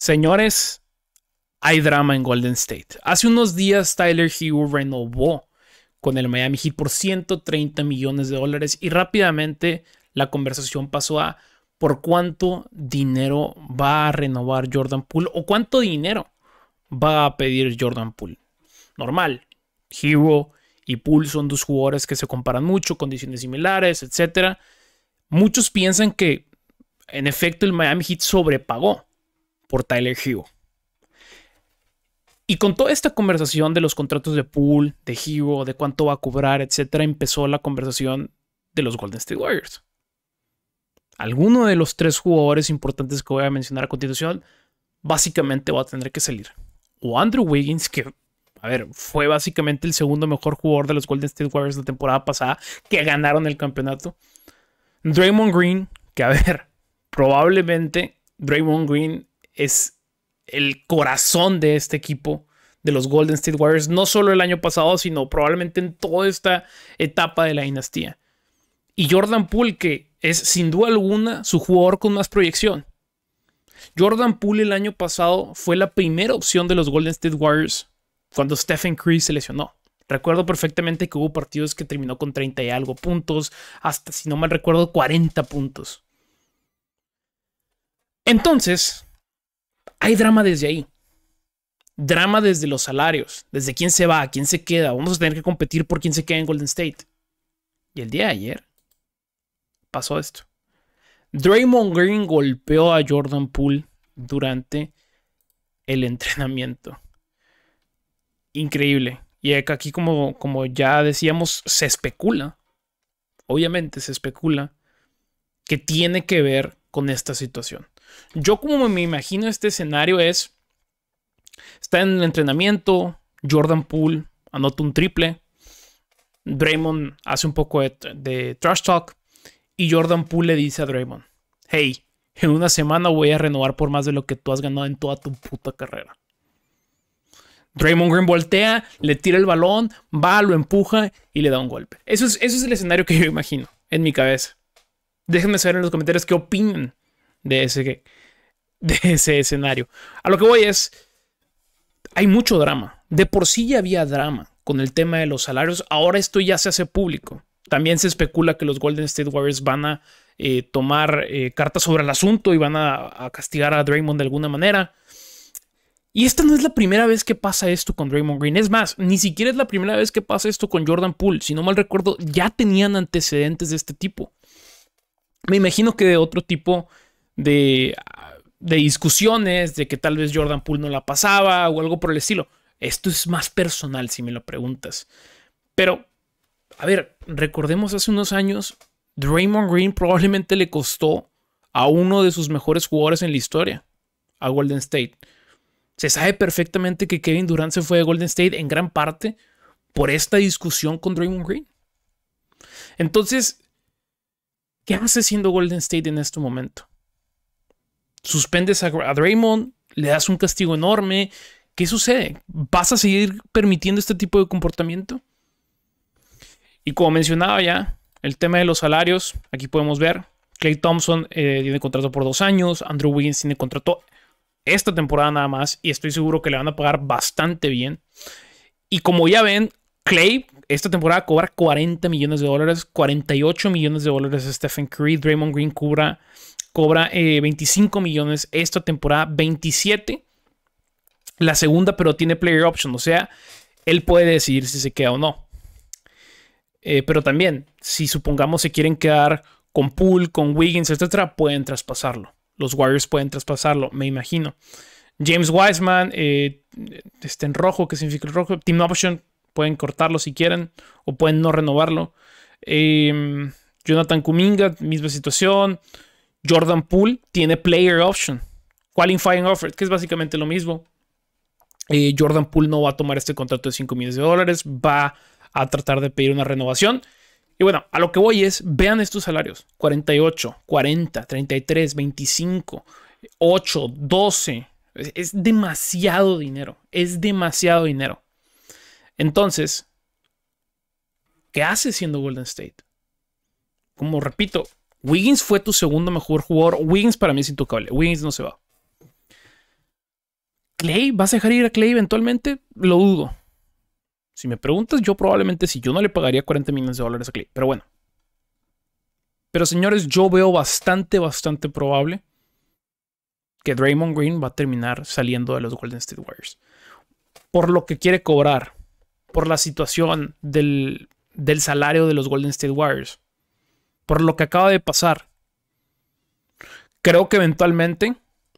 Señores, hay drama en Golden State. Hace unos días Tyler Hero renovó con el Miami Heat por 130 millones de dólares y rápidamente la conversación pasó a por cuánto dinero va a renovar Jordan Poole o cuánto dinero va a pedir Jordan Poole. Normal, Hero y Poole son dos jugadores que se comparan mucho, condiciones similares, etc. Muchos piensan que en efecto el Miami Heat sobrepagó por Tyler Hero. Y con toda esta conversación de los contratos de pool, de Hero, de cuánto va a cobrar, etcétera, empezó la conversación de los Golden State Warriors. Alguno de los tres jugadores importantes que voy a mencionar a continuación, básicamente va a tener que salir. O Andrew Wiggins, que a ver, fue básicamente el segundo mejor jugador de los Golden State Warriors la temporada pasada, que ganaron el campeonato. Draymond Green, que a ver, probablemente Draymond Green es el corazón de este equipo de los Golden State Warriors, no solo el año pasado, sino probablemente en toda esta etapa de la dinastía. Y Jordan Poole, que es sin duda alguna su jugador con más proyección. Jordan Poole el año pasado fue la primera opción de los Golden State Warriors cuando Stephen Curry se lesionó. Recuerdo perfectamente que hubo partidos que terminó con 30 y algo puntos, hasta si no mal recuerdo 40 puntos. Entonces, hay drama desde ahí. Drama desde los salarios, desde quién se va, quién se queda. Vamos a tener que competir por quién se queda en Golden State. Y el día de ayer pasó esto. Draymond Green golpeó a Jordan Poole durante el entrenamiento. Increíble. Y aquí, como, como ya decíamos, se especula, obviamente se especula, que tiene que ver con esta situación. Yo como me imagino este escenario es, está en el entrenamiento, Jordan Poole anota un triple, Draymond hace un poco de, trash talk y Jordan Poole le dice a Draymond, hey, en una semana voy a renovar por más de lo que tú has ganado en toda tu puta carrera. Draymond Green voltea, le tira el balón, va, lo empuja y le da un golpe. Eso es, eso es el escenario que yo imagino en mi cabeza. Déjenme saber en los comentarios qué opinan de ese, de ese escenario. A lo que voy es, hay mucho drama. De por sí ya había drama con el tema de los salarios. Ahora esto ya se hace público. También se especula que los Golden State Warriors van a eh, tomar eh, cartas sobre el asunto y van a, a castigar a Draymond de alguna manera. Y esta no es la primera vez que pasa esto con Draymond Green. Es más, ni siquiera es la primera vez que pasa esto con Jordan Poole. Si no mal recuerdo, ya tenían antecedentes de este tipo. Me imagino que de otro tipo de, de discusiones, de que tal vez Jordan Poole no la pasaba o algo por el estilo. Esto es más personal, si me lo preguntas. Pero, a ver, recordemos hace unos años, Draymond Green probablemente le costó a uno de sus mejores jugadores en la historia, a Golden State. Se sabe perfectamente que Kevin Durant se fue de Golden State en gran parte por esta discusión con Draymond Green. Entonces, ¿qué hace siendo Golden State en este momento? suspendes a, Draymond, le das un castigo enorme. ¿Qué sucede? ¿Vas a seguir permitiendo este tipo de comportamiento? Y como mencionaba ya, el tema de los salarios, aquí podemos ver, Clay Thompson eh, tiene contrato por dos años, Andrew Wiggins tiene contrato esta temporada nada más, y estoy seguro que le van a pagar bastante bien. Y como ya ven, Clay esta temporada cobra 40 millones de dólares, 48 millones de dólares Stephen Curry, Draymond Green cubra cobra 25 eh, millones esta temporada, 27 la segunda, pero tiene player option, o sea, él puede decidir si se queda o no. Eh, pero también, si supongamos se quieren quedar con pool, con Wiggins, etcétera, pueden traspasarlo. Los Warriors pueden traspasarlo, me imagino. James Wiseman, eh, está en rojo, que significa el rojo? Team Option, pueden cortarlo si quieren o pueden no renovarlo. Em, Jonathan Kuminga, misma situación. Jordan Poole tiene player option, qualifying offer, que es básicamente lo mismo. Eh, Jordan Poole no va a tomar este contrato de 5 millones de dólares, va a tratar de pedir una renovación. Y bueno, a lo que voy es, vean estos salarios, 48, 40, 33, 25, 8, 12. Es, es demasiado dinero, es demasiado dinero. Entonces, ¿qué hace siendo Golden State? Como repito, Wiggins fue tu segundo mejor jugador. Wiggins para mí es intocable. Wiggins no se va. Clay, ¿vas a dejar ir a Clay eventualmente? Lo dudo. Si me preguntas, yo probablemente si yo no le pagaría 40 millones de dólares a Clay. Pero bueno. Pero señores, yo veo bastante, bastante probable que Draymond Green va a terminar saliendo de los Golden State Warriors. Por lo que quiere cobrar, por la situación del, del salario de los Golden State Warriors por lo que acaba de pasar, creo que eventualmente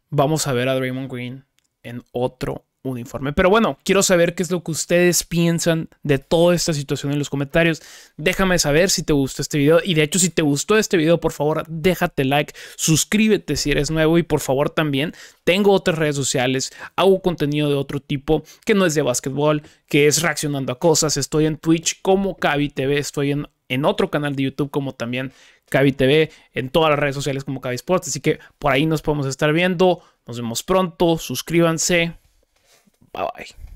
vamos a ver a Draymond Green en otro uniforme. Pero bueno, quiero saber qué es lo que ustedes piensan de toda esta situación en los comentarios. Déjame saber si te gustó este video. Y de hecho, si te gustó este video, por favor, déjate like, suscríbete si eres nuevo y por favor también tengo otras redes sociales, hago contenido de otro tipo que no es de básquetbol, que es reaccionando a cosas. Estoy en Twitch como Cavi TV, estoy en en otro canal de YouTube como también Cavi TV, en todas las redes sociales como Cavi Sports. Así que por ahí nos podemos estar viendo. Nos vemos pronto. Suscríbanse. Bye bye.